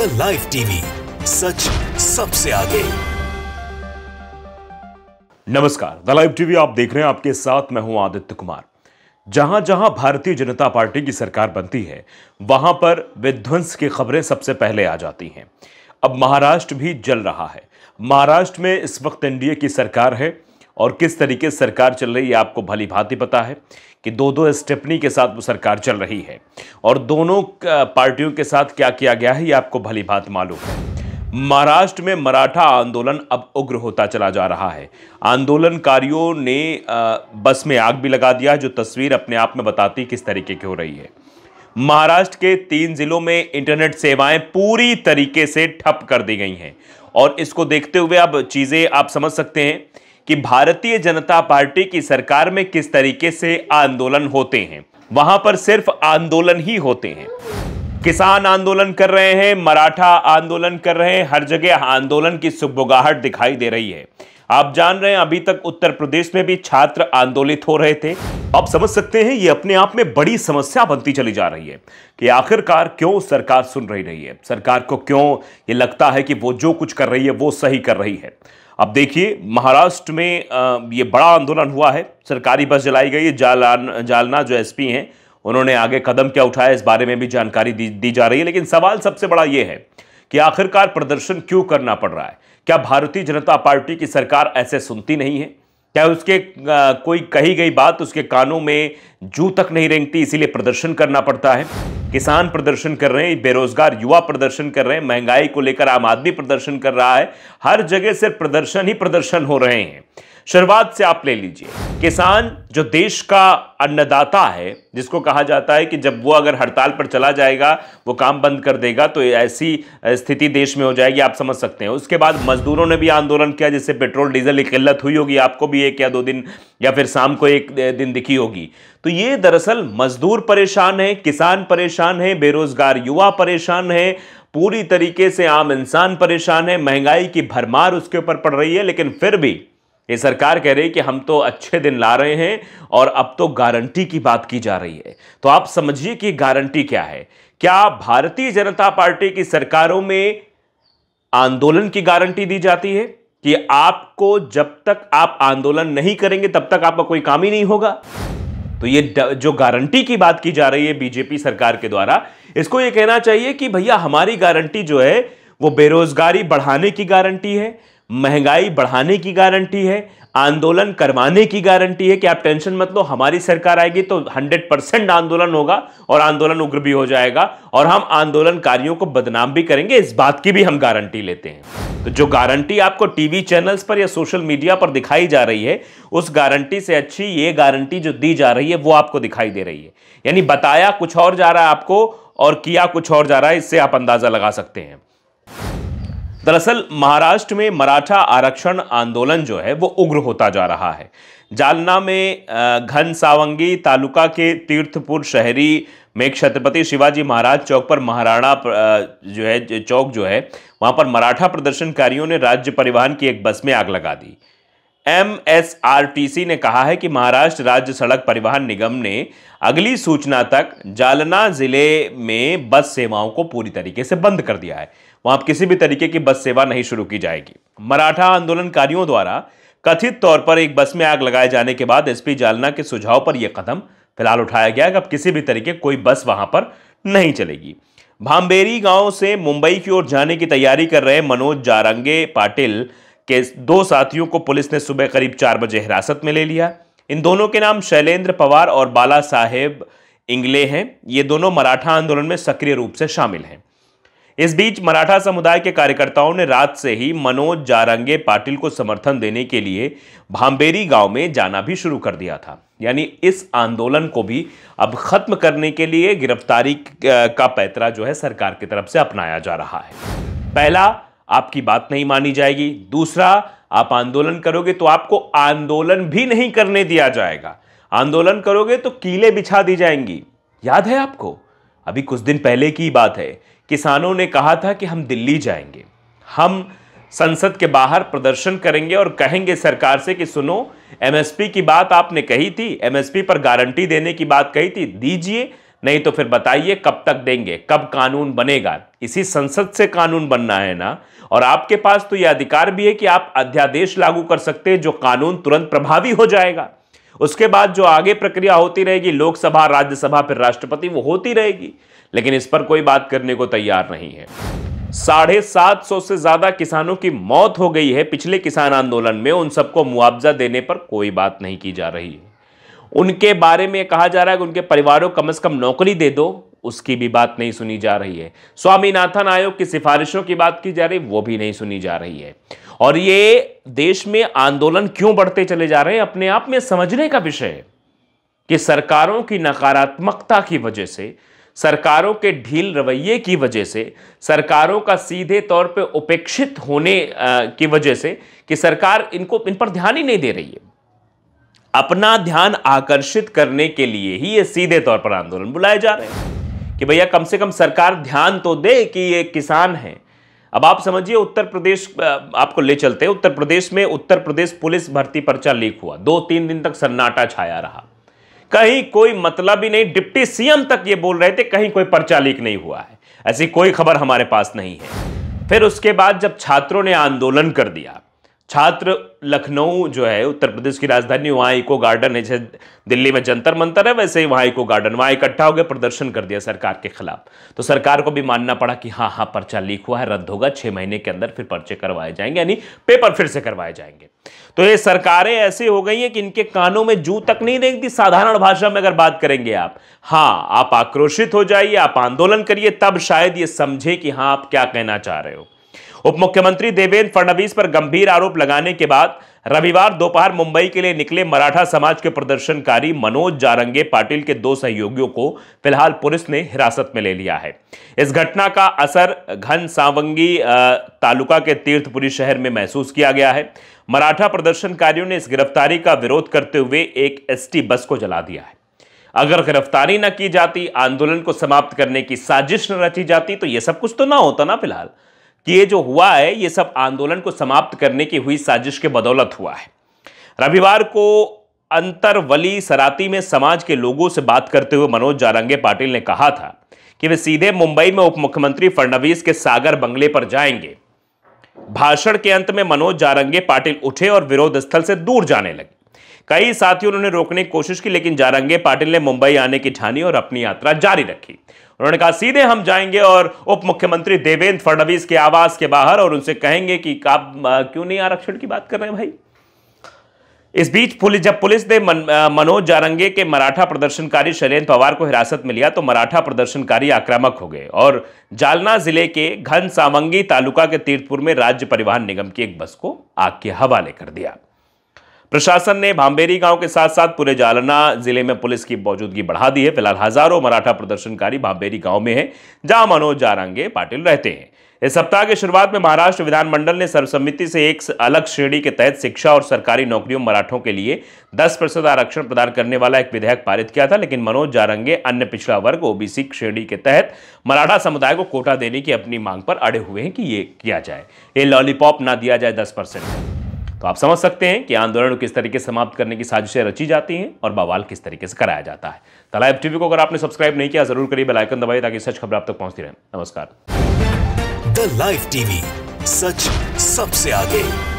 the live TV सच सबसे आगे नमस्कार द लाइव टीवी आप देख रहे हैं आपके साथ मैं हूं आदित्य कुमार जहां जहां भारतीय जनता पार्टी की सरकार बनती है वहां पर विध्वंस की खबरें सबसे पहले आ जाती हैं अब महाराष्ट्र भी जल रहा है महाराष्ट्र में इस वक्त एनडीए की सरकार है और किस तरीके सरकार चल रही है आपको भली भांति पता है कि दो दो स्टेपनी के साथ वो सरकार चल रही है और दोनों पार्टियों के साथ क्या किया गया है ये आपको भली भांत मालूम है महाराष्ट्र में मराठा आंदोलन अब उग्र होता चला जा रहा है आंदोलनकारियों ने बस में आग भी लगा दिया जो तस्वीर अपने आप में बताती किस तरीके की हो रही है महाराष्ट्र के तीन जिलों में इंटरनेट सेवाएं पूरी तरीके से ठप कर दी गई हैं और इसको देखते हुए अब चीज़ें आप समझ सकते हैं कि भारतीय जनता पार्टी की सरकार में किस तरीके से आंदोलन होते हैं वहां पर सिर्फ आंदोलन ही होते हैं किसान आंदोलन कर रहे हैं मराठा आंदोलन कर रहे हैं हर जगह आंदोलन की सुबुगाहट दिखाई दे रही है आप जान रहे हैं अभी तक उत्तर प्रदेश में भी छात्र आंदोलित हो रहे थे आप समझ सकते हैं ये अपने आप में बड़ी समस्या बनती चली जा रही है कि आखिरकार क्यों सरकार सुन रही नहीं है सरकार को क्यों ये लगता है कि वो जो कुछ कर रही है वो सही कर रही है अब देखिए महाराष्ट्र में ये बड़ा आंदोलन हुआ है सरकारी बस जलाई गई है जालान जालना जो एसपी हैं उन्होंने आगे कदम क्या उठाया इस बारे में भी जानकारी दी, दी जा रही है लेकिन सवाल सबसे बड़ा ये है कि आखिरकार प्रदर्शन क्यों करना पड़ रहा है क्या भारतीय जनता पार्टी की सरकार ऐसे सुनती नहीं है चाहे उसके कोई कही गई बात उसके कानों में जू तक नहीं रेंगती इसीलिए प्रदर्शन करना पड़ता है किसान प्रदर्शन कर रहे हैं बेरोजगार युवा प्रदर्शन कर रहे हैं महंगाई को लेकर आम आदमी प्रदर्शन कर रहा है हर जगह सिर्फ प्रदर्शन ही प्रदर्शन हो रहे हैं शुरुआत से आप ले लीजिए किसान जो देश का अन्नदाता है जिसको कहा जाता है कि जब वो अगर हड़ताल पर चला जाएगा वो काम बंद कर देगा तो ऐसी स्थिति देश में हो जाएगी आप समझ सकते हैं उसके बाद मजदूरों ने भी आंदोलन किया जिससे पेट्रोल डीजल की किल्लत हुई होगी आपको भी एक या दो दिन या फिर शाम को एक दिन दिखी होगी तो ये दरअसल मजदूर परेशान है किसान परेशान है बेरोजगार युवा परेशान है पूरी तरीके से आम इंसान परेशान है महंगाई की भरमार उसके ऊपर पड़ रही है लेकिन फिर भी ये सरकार कह रही है कि हम तो अच्छे दिन ला रहे हैं और अब तो गारंटी की बात की जा रही है तो आप समझिए कि गारंटी क्या है क्या भारतीय जनता पार्टी की सरकारों में आंदोलन की गारंटी दी जाती है कि आपको जब तक आप आंदोलन नहीं करेंगे तब तक आपका कोई काम ही नहीं होगा तो ये जो गारंटी की बात की जा रही है बीजेपी सरकार के द्वारा इसको ये कहना चाहिए कि भैया हमारी गारंटी जो है वो बेरोजगारी बढ़ाने की गारंटी है महंगाई बढ़ाने की गारंटी है आंदोलन करवाने की गारंटी है कि आप टेंशन मत लो हमारी सरकार आएगी तो 100 परसेंट आंदोलन होगा और आंदोलन उग्र भी हो जाएगा और हम आंदोलनकारियों को बदनाम भी करेंगे इस बात की भी हम गारंटी लेते हैं तो जो गारंटी आपको टीवी चैनल्स पर या सोशल मीडिया पर दिखाई जा रही है उस गारंटी से अच्छी ये गारंटी जो दी जा रही है वो आपको दिखाई दे रही है यानी बताया कुछ और जा रहा है आपको और किया कुछ और जा रहा है इससे आप अंदाजा लगा सकते हैं दरअसल महाराष्ट्र में मराठा आरक्षण आंदोलन जो है वो उग्र होता जा रहा है जालना में घन सावंगी तालुका के तीर्थपुर शहरी में छत्रपति शिवाजी महाराज चौक पर महाराणा जो है चौक जो है वहाँ पर मराठा प्रदर्शनकारियों ने राज्य परिवहन की एक बस में आग लगा दी एम ने कहा है कि महाराष्ट्र राज्य सड़क परिवहन निगम ने अगली सूचना तक जालना जिले में बस सेवाओं को पूरी तरीके से बंद कर दिया है वहां किसी भी तरीके की बस सेवा नहीं शुरू की जाएगी मराठा आंदोलनकारियों द्वारा कथित तौर पर एक बस में आग लगाए जाने के बाद एसपी जालना के सुझाव पर यह कदम फिलहाल उठाया गया कि अब किसी भी तरीके कोई बस वहां पर नहीं चलेगी भांबेरी गांव से मुंबई की ओर जाने की तैयारी कर रहे मनोज जारंगे पाटिल के दो साथियों को पुलिस ने सुबह करीब चार बजे हिरासत में ले लिया इन दोनों के नाम शैलेंद्र पवार और बाला साहेब इंगले हैं ये दोनों मराठा आंदोलन में सक्रिय रूप से शामिल हैं इस बीच मराठा समुदाय के कार्यकर्ताओं ने रात से ही मनोज जारंगे पाटिल को समर्थन देने के लिए भांबेरी गांव में जाना भी शुरू कर दिया था यानी इस आंदोलन को भी अब खत्म करने के लिए गिरफ्तारी का पैतरा जो है सरकार की तरफ से अपनाया जा रहा है पहला आपकी बात नहीं मानी जाएगी दूसरा आप आंदोलन करोगे तो आपको आंदोलन भी नहीं करने दिया जाएगा आंदोलन करोगे तो कीले बिछा दी जाएंगी याद है आपको अभी कुछ दिन पहले की बात है किसानों ने कहा था कि हम दिल्ली जाएंगे हम संसद के बाहर प्रदर्शन करेंगे और कहेंगे सरकार से कि सुनो एमएसपी की बात आपने कही थी एमएसपी पर गारंटी देने की बात कही थी दीजिए नहीं तो फिर बताइए कब तक देंगे कब कानून बनेगा इसी संसद से कानून बनना है ना और आपके पास तो यह अधिकार भी है कि आप अध्यादेश लागू कर सकते हैं जो कानून तुरंत प्रभावी हो जाएगा उसके बाद जो आगे प्रक्रिया होती रहेगी लोकसभा राज्यसभा फिर राष्ट्रपति वो होती रहेगी लेकिन इस पर कोई बात करने को तैयार नहीं है साढ़े सात सौ से ज्यादा किसानों की मौत हो गई है पिछले किसान आंदोलन में उन सबको मुआवजा देने पर कोई बात नहीं की जा रही है उनके बारे में कहा जा रहा है कि उनके परिवारों कम से कम नौकरी दे दो उसकी भी बात नहीं सुनी जा रही है स्वामीनाथन आयोग की सिफारिशों की बात की जा रही वो भी नहीं सुनी जा रही है और ये देश में आंदोलन क्यों बढ़ते चले जा रहे हैं अपने आप में समझने का विषय है कि सरकारों की नकारात्मकता की वजह से सरकारों के ढील रवैये की वजह से सरकारों का सीधे तौर पे उपेक्षित होने की वजह से कि सरकार इनको इन पर ध्यान ही नहीं दे रही है अपना ध्यान आकर्षित करने के लिए ही ये सीधे तौर पर आंदोलन बुलाए जा रहे हैं कि भैया कम से कम सरकार ध्यान तो दे कि ये किसान हैं अब आप समझिए उत्तर प्रदेश आपको ले चलते हैं उत्तर प्रदेश में उत्तर प्रदेश पुलिस भर्ती पर्चा लीक हुआ दो तीन दिन तक सन्नाटा छाया रहा कहीं कोई मतलब ही नहीं डिप्टी सीएम तक ये बोल रहे थे कहीं कोई पर्चा लीक नहीं हुआ है ऐसी कोई खबर हमारे पास नहीं है फिर उसके बाद जब छात्रों ने आंदोलन कर दिया छात्र लखनऊ जो है उत्तर प्रदेश की राजधानी वहाँ इको गार्डन है जैसे दिल्ली में जंतर मंतर है वैसे ही वहाँ इको गार्डन वहाँ इकट्ठा हो गया प्रदर्शन कर दिया सरकार के खिलाफ तो सरकार को भी मानना पड़ा कि हाँ हाँ पर्चा लीक हुआ है रद्द होगा छः महीने के अंदर फिर पर्चे करवाए जाएंगे यानी पेपर फिर से करवाए जाएंगे तो ये सरकारें ऐसी हो गई हैं कि इनके कानों में जू तक नहीं देखती साधारण भाषा में अगर बात करेंगे आप हाँ आप आक्रोशित हो जाइए आप आंदोलन करिए तब शायद ये समझे कि हाँ आप क्या कहना चाह रहे हो उप मुख्यमंत्री देवेंद्र फडणवीस पर गंभीर आरोप लगाने के बाद रविवार दोपहर मुंबई के लिए निकले मराठा समाज के प्रदर्शनकारी मनोज जारंगे पाटिल के दो सहयोगियों को फिलहाल पुलिस ने हिरासत में ले लिया है इस घटना का असर घन सावंगी तालुका के तीर्थपुरी शहर में महसूस किया गया है मराठा प्रदर्शनकारियों ने इस गिरफ्तारी का विरोध करते हुए एक एसटी बस को जला दिया है अगर गिरफ्तारी न की जाती आंदोलन को समाप्त करने की साजिश न रची जाती तो यह सब कुछ तो ना होता ना फिलहाल कि ये जो हुआ है ये सब आंदोलन को समाप्त करने की हुई साजिश के बदौलत हुआ है रविवार को अंतरवली सराती में समाज के लोगों से बात करते हुए मनोज जारंगे पाटिल ने कहा था कि वे सीधे मुंबई में उप मुख्यमंत्री फडणवीस के सागर बंगले पर जाएंगे भाषण के अंत में मनोज जारंगे पाटिल उठे और विरोध स्थल से दूर जाने लगे कई साथियों ने रोकने की कोशिश की लेकिन जारंगे पाटिल ने मुंबई आने की ठानी और अपनी यात्रा जारी रखी उन्होंने कहा सीधे हम जाएंगे और उप मुख्यमंत्री देवेंद्र फडणवीस के आवास के बाहर और उनसे कहेंगे कि आप क्यों नहीं आरक्षण की बात कर रहे हैं भाई इस बीच पुलिस जब पुलिस ने मन, मनोज जारंगे के मराठा प्रदर्शनकारी शैलेन्द्र पवार को हिरासत में लिया तो मराठा प्रदर्शनकारी आक्रामक हो गए और जालना जिले के घन सामंगी तालुका के तीर्थपुर में राज्य परिवहन निगम की एक बस को आग के हवाले कर दिया प्रशासन ने भांबेरी गांव के साथ साथ पूरे जालना जिले में पुलिस की मौजूदगी बढ़ा दी है फिलहाल हजारों मराठा प्रदर्शनकारी भांबेरी गांव में हैं जहां मनोज जारांगे पाटिल रहते हैं इस सप्ताह के शुरुआत में महाराष्ट्र विधानमंडल ने सर्वसम्मति से एक अलग श्रेणी के तहत शिक्षा और सरकारी नौकरियों मराठों के लिए 10 प्रतिशत आरक्षण प्रदान करने वाला एक विधेयक पारित किया था लेकिन मनोज जारंगे अन्य पिछड़ा वर्ग ओबीसी श्रेणी के तहत मराठा समुदाय को कोटा देने की अपनी मांग पर अड़े हुए हैं कि ये किया जाए ये लॉलीपॉप ना दिया जाए दस परसेंट तो आप समझ सकते हैं कि आंदोलन किस तरीके से समाप्त करने की साजिशें रची जाती हैं और बवाल किस तरीके से कराया जाता है तलाइब टीवी को अगर आपने सब्सक्राइब नहीं किया जरूर करिए बेलाइकन दबाइए ताकि सच खबर आप तक पहुंचती रहे नमस्कार द लाइव टीवी सच सबसे आगे